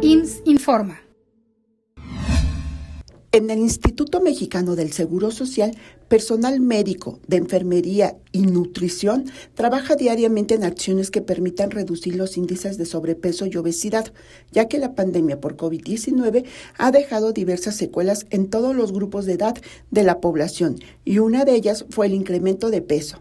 IMSS informa. En el Instituto Mexicano del Seguro Social, personal médico de enfermería y nutrición trabaja diariamente en acciones que permitan reducir los índices de sobrepeso y obesidad, ya que la pandemia por COVID-19 ha dejado diversas secuelas en todos los grupos de edad de la población, y una de ellas fue el incremento de peso.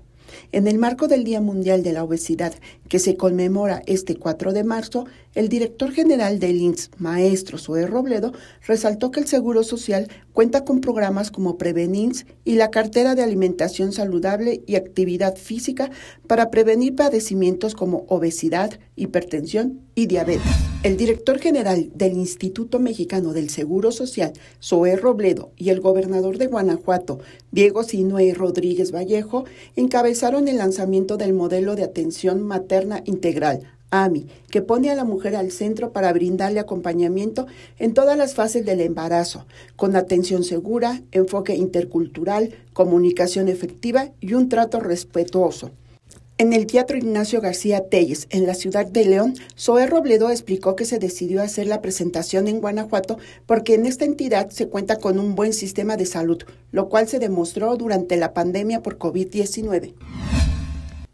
En el marco del Día Mundial de la Obesidad, que se conmemora este 4 de marzo, el director general del INS, maestro Sue Robledo, resaltó que el Seguro Social cuenta con programas como Prevenins y la cartera de alimentación saludable y actividad física para prevenir padecimientos como obesidad, hipertensión diabetes. El director general del Instituto Mexicano del Seguro Social, Zoé Robledo, y el gobernador de Guanajuato, Diego Sinue Rodríguez Vallejo, encabezaron el lanzamiento del modelo de atención materna integral, AMI, que pone a la mujer al centro para brindarle acompañamiento en todas las fases del embarazo, con atención segura, enfoque intercultural, comunicación efectiva y un trato respetuoso. En el Teatro Ignacio García Telles, en la ciudad de León, Zoe Robledo explicó que se decidió hacer la presentación en Guanajuato porque en esta entidad se cuenta con un buen sistema de salud, lo cual se demostró durante la pandemia por COVID-19.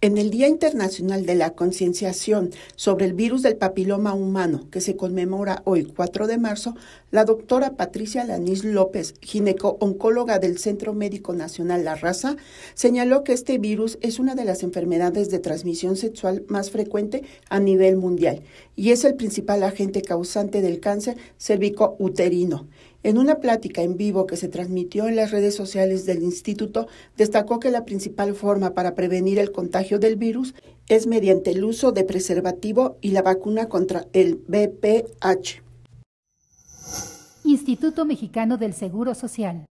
En el Día Internacional de la Concienciación sobre el Virus del Papiloma Humano, que se conmemora hoy 4 de marzo, la doctora Patricia Lanís López, gineco-oncóloga del Centro Médico Nacional La Raza, señaló que este virus es una de las enfermedades de transmisión sexual más frecuente a nivel mundial y es el principal agente causante del cáncer cérvico uterino en una plática en vivo que se transmitió en las redes sociales del instituto, destacó que la principal forma para prevenir el contagio del virus es mediante el uso de preservativo y la vacuna contra el BPH. Instituto Mexicano del Seguro Social.